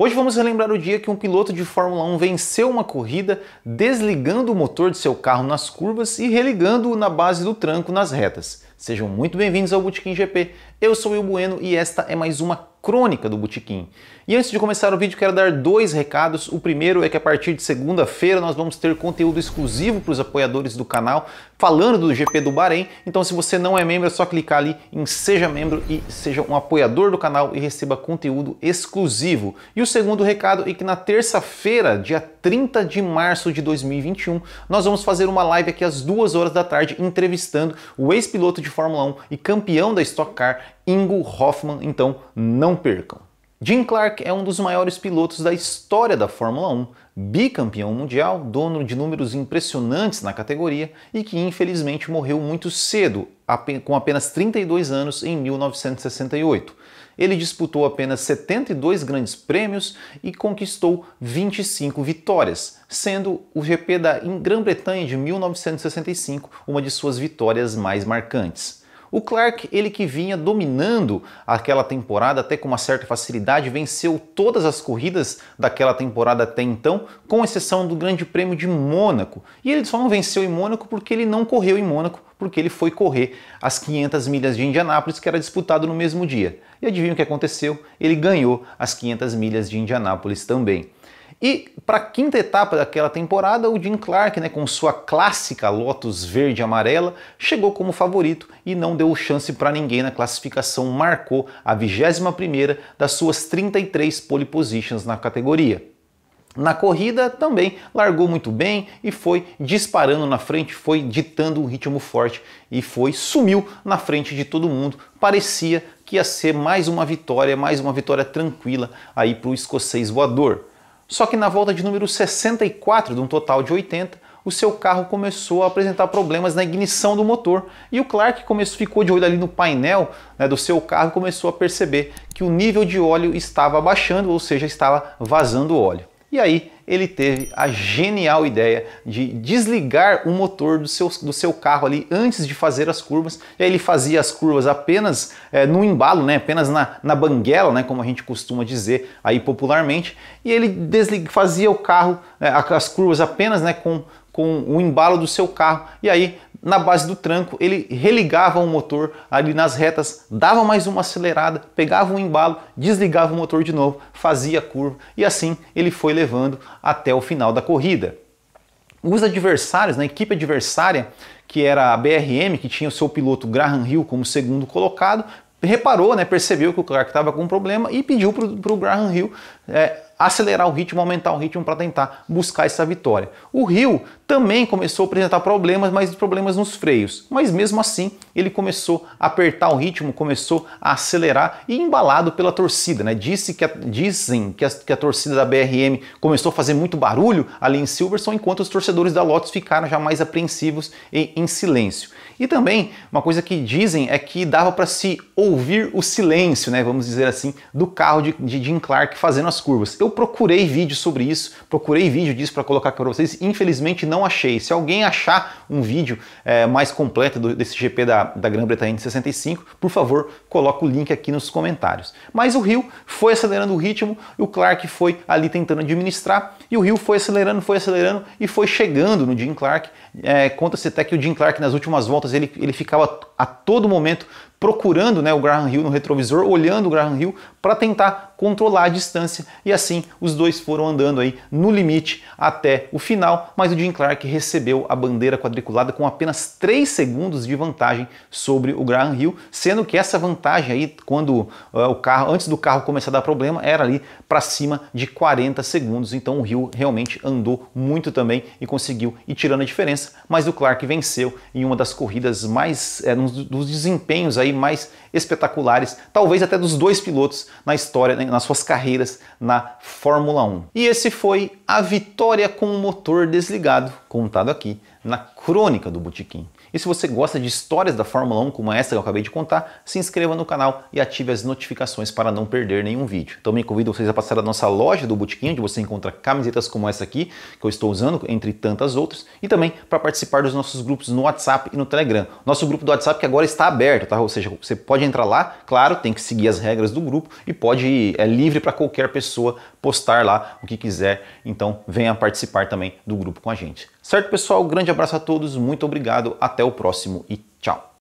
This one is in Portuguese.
Hoje vamos relembrar o dia que um piloto de Fórmula 1 venceu uma corrida desligando o motor de seu carro nas curvas e religando-o na base do tranco nas retas. Sejam muito bem-vindos ao Botequim GP. Eu sou o Will Bueno e esta é mais uma crônica do Botequim. E antes de começar o vídeo, quero dar dois recados. O primeiro é que a partir de segunda-feira nós vamos ter conteúdo exclusivo para os apoiadores do canal, falando do GP do Bahrein. Então, se você não é membro, é só clicar ali em Seja Membro e seja um apoiador do canal e receba conteúdo exclusivo. E o segundo recado é que na terça-feira, dia 30 de março de 2021, nós vamos fazer uma live aqui às duas horas da tarde, entrevistando o ex-piloto de de Fórmula 1 e campeão da Stock Car, Ingo Hoffmann, então não percam. Jim Clark é um dos maiores pilotos da história da Fórmula 1, bicampeão mundial, dono de números impressionantes na categoria e que infelizmente morreu muito cedo, com apenas 32 anos, em 1968. Ele disputou apenas 72 grandes prêmios e conquistou 25 vitórias, sendo o GP da Grã-Bretanha de 1965 uma de suas vitórias mais marcantes. O Clark, ele que vinha dominando aquela temporada até com uma certa facilidade, venceu todas as corridas daquela temporada até então, com exceção do Grande Prêmio de Mônaco. E ele só não venceu em Mônaco porque ele não correu em Mônaco, porque ele foi correr as 500 milhas de Indianápolis, que era disputado no mesmo dia. E adivinha o que aconteceu? Ele ganhou as 500 milhas de Indianápolis também. E para a quinta etapa daquela temporada, o Jim Clark, né, com sua clássica Lotus verde amarela, chegou como favorito e não deu chance para ninguém na classificação, marcou a 21ª das suas 33 pole positions na categoria. Na corrida também largou muito bem e foi disparando na frente, foi ditando um ritmo forte e foi sumiu na frente de todo mundo. Parecia que ia ser mais uma vitória, mais uma vitória tranquila aí para o escocês voador. Só que na volta de número 64, de um total de 80, o seu carro começou a apresentar problemas na ignição do motor. E o Clark começou, ficou de olho ali no painel né, do seu carro e começou a perceber que o nível de óleo estava baixando, ou seja, estava vazando óleo. E aí ele teve a genial ideia de desligar o motor do seu, do seu carro ali antes de fazer as curvas. E aí ele fazia as curvas apenas é, eh, no embalo, né? apenas na, na banguela, né? como a gente costuma dizer aí popularmente. E ele deslig, fazia o carro, né, as curvas apenas né? com, com o embalo do seu carro. E aí na base do tranco, ele religava o motor ali nas retas, dava mais uma acelerada, pegava um embalo, desligava o motor de novo, fazia a curva e assim ele foi levando até o final da corrida. Os adversários, na né, equipe adversária, que era a BRM, que tinha o seu piloto Graham Hill como segundo colocado, reparou, né, percebeu que o Clark estava com um problema e pediu para o Graham Hill é, acelerar o ritmo, aumentar o ritmo para tentar buscar essa vitória. O Hill também começou a apresentar problemas, mas problemas nos freios. Mas mesmo assim, ele começou a apertar o ritmo, começou a acelerar e embalado pela torcida. Né? Disse que a, dizem que a, que a torcida da BRM começou a fazer muito barulho ali em Silverstone, enquanto os torcedores da Lotus ficaram já mais apreensivos e em silêncio. E também, uma coisa que dizem é que dava para se ouvir o silêncio, né, vamos dizer assim, do carro de, de Jim Clark fazendo as curvas. Eu procurei vídeo sobre isso, procurei vídeo disso para colocar aqui para vocês, infelizmente não não achei. Se alguém achar um vídeo é, mais completo do, desse GP da, da Grã-Bretanha de 65, por favor, coloca o link aqui nos comentários. Mas o Rio foi acelerando o ritmo, o Clark foi ali tentando administrar, e o Rio foi acelerando, foi acelerando e foi chegando no Jim Clark. É, Conta-se até que o Jim Clark, nas últimas voltas, ele, ele ficava a todo momento procurando né, o Graham Hill no retrovisor, olhando o Graham Hill para tentar controlar a distância e assim os dois foram andando aí no limite até o final, mas o Jim Clark recebeu a bandeira quadriculada com apenas 3 segundos de vantagem sobre o Graham Hill, sendo que essa vantagem aí quando uh, o carro antes do carro começar a dar problema era ali para cima de 40 segundos, então o Hill realmente andou muito também e conseguiu ir tirando a diferença, mas o Clark venceu em uma das corridas mais é, eh, um dos desempenhos aí mais espetaculares, talvez até dos dois pilotos na história, né, nas suas carreiras na Fórmula 1. E esse foi a vitória com o motor desligado, contado aqui na crônica do Botequim. E se você gosta de histórias da Fórmula 1 como essa que eu acabei de contar, se inscreva no canal e ative as notificações para não perder nenhum vídeo. Também então, convido vocês a passar a nossa loja do Botequim, onde você encontra camisetas como essa aqui, que eu estou usando, entre tantas outras, e também para participar dos nossos grupos no WhatsApp e no Telegram. Nosso grupo do WhatsApp que agora está aberto, tá? Ou seja, você pode entrar lá, claro, tem que seguir as regras do grupo e pode é livre para qualquer pessoa postar lá o que quiser. Então venha participar também do grupo com a gente. Certo, pessoal? Grande abraço abraço a todos, muito obrigado, até o próximo e tchau.